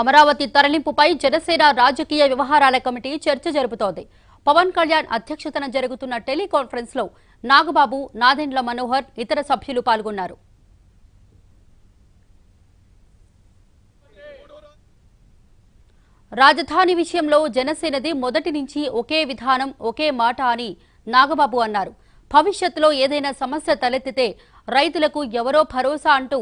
అమరావతి తరలింపుపై జనసేన రాజకీయ వ్యవహారాల కమిటీ చర్చ జరుపుతోంది పవన్ కళ్యాణ్ అధ్యక్షతన జరుగుతున్న టెలికాన్ఫరెన్స్ లో నాగబాబు నాదెండ్ల మనోహర్ ఇతర సభ్యులు పాల్గొన్నారు రాజధాని విషయంలో జనసేనది మొదటి నుంచి ఒకే విధానం ఒకే మాట అని నాగబాబు అన్నారు భవిష్యత్తులో ఏదైనా సమస్య తలెత్తితే రైతులకు ఎవరో భరోసా అంటూ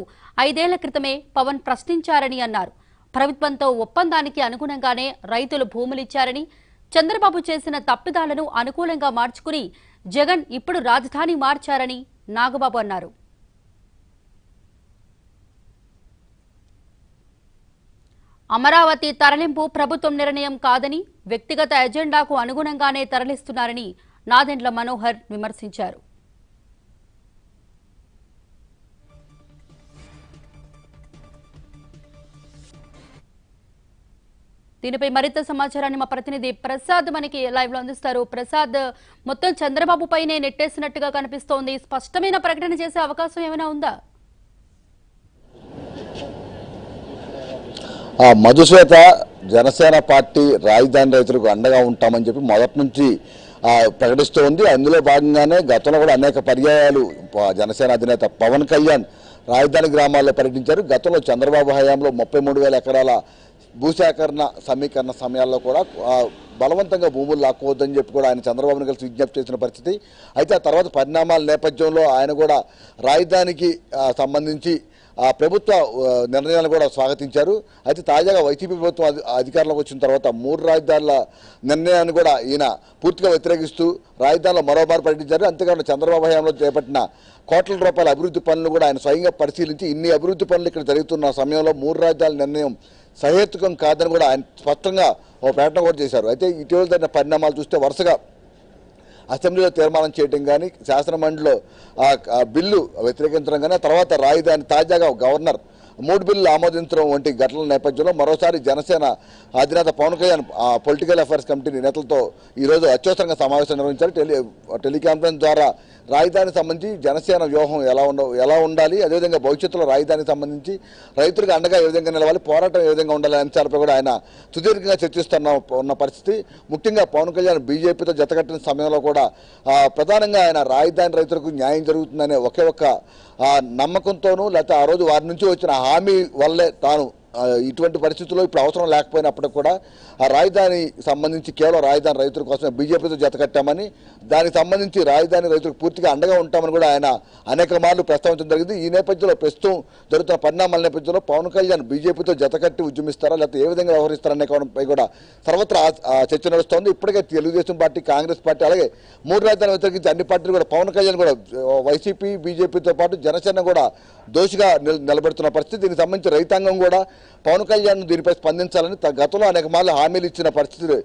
ఐదేళ్ల క్రితమే పవన్ ప్రశ్నించారని అన్నారు ప్రభుత్వంతో ఒప్పందానికి అనుగుణంగానే రైతులు భూములిచ్చారని చంద్రబాబు చేసిన తప్పిదాలను అనుకూలంగా మార్చుకుని జగన్ ఇప్పుడు రాజధాని మార్చారని నాగబాబు అన్నారు అమరావతి తరలింపు ప్రభుత్వం నిర్ణయం కాదని వ్యక్తిగత ఎజెండాకు అనుగుణంగానే తరలిస్తున్నారని నాదెండ్ల మనోహర్ విమర్శించారు దీనిపై మరింత సమాచారాన్ని మా ప్రతినిధి ప్రసాద్ మనకి లైవ్ లో అందిస్తారు ప్రసాద్ మొత్తం చంద్రబాబు పైనే నెట్టేసినట్టుగా కనిపిస్తోంది స్పష్టమైన ప్రకటన చేసే అవకాశం ఏమైనా ఉందా మధుశ్వేత జనసేన పార్టీ రాజధాని రైతులకు అండగా ఉంటామని చెప్పి మొదటి నుంచి ప్రకటిస్తూ ఉంది అందులో భాగంగానే గతంలో కూడా అనేక పర్యాయాలు జనసేన అధినేత పవన్ కళ్యాణ్ రాజధాని గ్రామాల్లో పర్యటించారు గతంలో చంద్రబాబు హయాంలో ముప్పై మూడు వేల ఎకరాల భూసేకరణ సమీకరణ సమయాల్లో కూడా బలవంతంగా భూములు లాక్కోవద్దని చెప్పి కూడా ఆయన చంద్రబాబును కలిసి విజ్ఞప్తి చేసిన పరిస్థితి అయితే ఆ తర్వాత పరిణామాల నేపథ్యంలో ఆయన కూడా రాజధానికి సంబంధించి ఆ ప్రభుత్వ నిర్ణయాలను కూడా స్వాగతించారు అయితే తాజాగా వైసీపీ ప్రభుత్వం అధికారంలోకి వచ్చిన తర్వాత మూడు రాజధానుల నిర్ణయాన్ని కూడా ఈయన పూర్తిగా వ్యతిరేకిస్తూ రాజధానిలో మరోమారు ప్రకటించారు అంతేకాకుండా చంద్రబాబు హయాంలో చేపట్టిన కోట్ల రూపాయల అభివృద్ధి పనులు కూడా ఆయన స్వయంగా పరిశీలించి ఇన్ని అభివృద్ధి పనులు ఇక్కడ జరుగుతున్న సమయంలో మూడు రాజధానుల నిర్ణయం సహేతుకం కాదని కూడా ఆయన స్పష్టంగా ఓ ప్రకటన కూడా చేశారు అయితే ఇటీవల జరిగిన పరిణామాలు చూస్తే వరుసగా అసెంబ్లీలో తీర్మానం చేయడం కానీ శాసనమండలిలో ఆ బిల్లు వ్యతిరేకించడం కానీ తర్వాత రాయిదాన్ని తాజాగా గవర్నర్ మూడు బిల్లు ఆమోదించడం వంటి ఘటనల నేపథ్యంలో మరోసారి జనసేన అధినేత Pawan Kalyan political affairs committee నేతలతో ఈరోజు అత్యవసరంగా సమావేశం నిర్వహించారు టెలి టెలికాన్ఫరెన్స్ ద్వారా రాజధానికి సంబంధించి జనసేన వ్యూహం ఎలా ఉండ ఎలా ఉండాలి అదేవిధంగా భవిష్యత్తులో రాజధానికి సంబంధించి రైతులకు అండగా ఏ విధంగా నిలవాలి పోరాటం ఏ విధంగా ఉండాలి అనే అంశాలపై కూడా ఆయన సుదీర్ఘంగా చర్చిస్తున్న ఉన్న పరిస్థితి ముఖ్యంగా పవన్ కళ్యాణ్ బీజేపీతో జతకట్టిన సమయంలో కూడా ప్రధానంగా ఆయన రాజధాని రైతులకు న్యాయం జరుగుతుందనే ఒకే ఒక్క నమ్మకంతోనూ లేకపోతే ఆ రోజు వారి నుంచి వచ్చిన హామీ వల్లే తాను ఇటువంటి పరిస్థితుల్లో ఇప్పుడు అవసరం లేకపోయినప్పటికీ కూడా ఆ రాజధాని సంబంధించి కేవలం రాజధాని రైతుల కోసం బీజేపీతో జతకట్టామని దానికి సంబంధించి రాజధాని రైతులకు పూర్తిగా అండగా ఉంటామని కూడా ఆయన అనేక మార్లు ప్రస్తావించడం జరిగింది ఈ నేపథ్యంలో ప్రస్తుతం జరుగుతున్న పరిణామాల నేపథ్యంలో పవన్ కళ్యాణ్ బీజేపీతో జతకట్టి ఉద్యమిస్తారా లేకపోతే ఏ విధంగా వ్యవహరిస్తారనే కోణంపై కూడా సర్వత్రా చర్చ నడుస్తోంది ఇప్పటికే తెలుగుదేశం పార్టీ కాంగ్రెస్ పార్టీ అలాగే మూడు రాజధానులు వ్యతిరేకించి అన్ని పార్టీలు కూడా పవన్ కళ్యాణ్ కూడా వైసీపీ బీజేపీతో పాటు జనసేన కూడా దోషిగా నిలబెడుతున్న పరిస్థితి దీనికి సంబంధించి రైతాంగం కూడా పవన్ కళ్యాణ్ దీనిపై స్పందించాలని గతంలో అనేక మార్లు హామీలు ఇచ్చిన పరిస్థితులు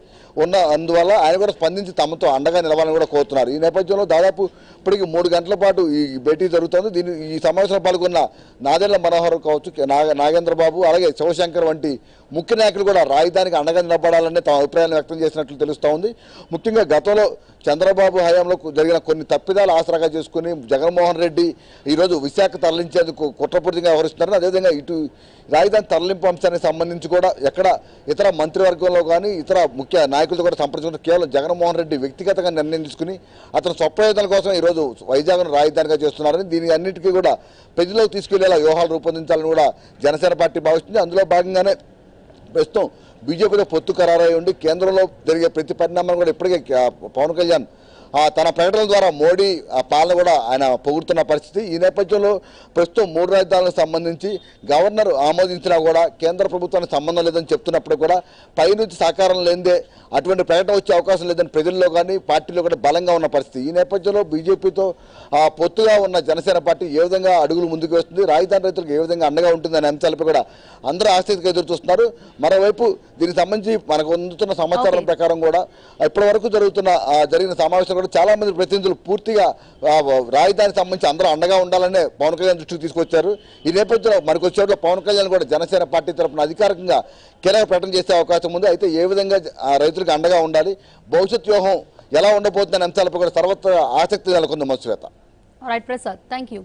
ఉన్న అందువల్ల ఆయన కూడా స్పందించి తమతో అండగా నిలవాలని కూడా కోరుతున్నారు ఈ నేపథ్యంలో దాదాపు ఇప్పటికి మూడు గంటల పాటు ఈ భేటీ జరుగుతుంది దీని ఈ సమావేశంలో పాల్గొన్న నాదెళ్ల మనోహర్ కావచ్చు నాగేంద్రబాబు అలాగే శివశంకర్ వంటి ముఖ్య నాయకులు కూడా రాజధానికి అండగా నిలబడాలని తమ అభిప్రాయాలను వ్యక్తం చేసినట్లు తెలుస్తూ ఉంది ముఖ్యంగా గతంలో చంద్రబాబు హయాంలో జరిగిన కొన్ని తప్పిదాలు ఆసరాగా చేసుకుని జగన్మోహన్ రెడ్డి ఈరోజు విశాఖ తరలించేందుకు కుట్రపూరితంగా వ్యవహరిస్తున్నారు అదేవిధంగా ఇటు రాజధాని తరలింపు అంశానికి సంబంధించి కూడా ఎక్కడ ఇతర మంత్రివర్గంలో కానీ ఇతర ముఖ్య నాయకులతో కూడా సంప్రదించడం కేవలం జగన్మోహన్ రెడ్డి వ్యక్తిగతంగా నిర్ణయం తీసుకుని అతను స్వప్రయోజనాల కోసం ఈరోజు వైజాగ్ను రాజధానిగా చేస్తున్నారని దీని అన్నింటికీ కూడా ప్రజలకు తీసుకెళ్లేలా వ్యూహాలు రూపొందించాలని కూడా జనసేన పార్టీ భావిస్తుంది అందులో భాగంగానే ప్రస్తుతం బీజేపీలో పొత్తు ఖరారై ఉండి కేంద్రంలో జరిగే ప్రతి పరిణామాలు కూడా ఇప్పటికే పవన్ కళ్యాణ్ తన ప్రకటన ద్వారా మోడీ పాలన కూడా ఆయన పొగుడుతున్న పరిస్థితి ఈ నేపథ్యంలో ప్రస్తుతం మూడు రాజధానులకు సంబంధించి గవర్నర్ ఆమోదించినా కూడా కేంద్ర ప్రభుత్వానికి సంబంధం లేదని చెప్తున్నప్పుడు కూడా పైనుంచి సహకారం లేదే అటువంటి ప్రకటన వచ్చే అవకాశం లేదని ప్రజల్లో కానీ పార్టీలో కూడా బలంగా ఉన్న పరిస్థితి ఈ నేపథ్యంలో బీజేపీతో పొత్తుగా ఉన్న జనసేన పార్టీ ఏ విధంగా అడుగులు ముందుకు వేస్తుంది రాజధాని రైతులకు ఏ విధంగా అండగా అనే అంశాలపై కూడా అందరూ ఆసక్తిగా ఎదురు చూస్తున్నారు మరోవైపు దీనికి సంబంధించి మనకు అందుతున్న సమాచారం ప్రకారం కూడా ఇప్పటివరకు జరుగుతున్న జరిగిన సమావేశం కూడా చాలామంది ప్రతినిధులు పూర్తిగా రాజధానికి సంబంధించి అందరూ అండగా ఉండాలనే పవన్ కళ్యాణ్ దృష్టికి తీసుకొచ్చారు ఈ నేపథ్యంలో మనకు వచ్చేట్లో పవన్ కళ్యాణ్ కూడా జనసేన పార్టీ తరఫున అధికారికంగా కీలక ప్రకటన చేసే అవకాశం ఉంది అయితే ఏ విధంగా రైతులకు అండగా ఉండాలి భవిష్యత్ వ్యూహం ఎలా ఉండబోతుందనే అంశాలపై కూడా సర్వత్ర ఆసక్తి నెలకొంది మత్స్వేత రైట్ ప్రసాద్ థ్యాంక్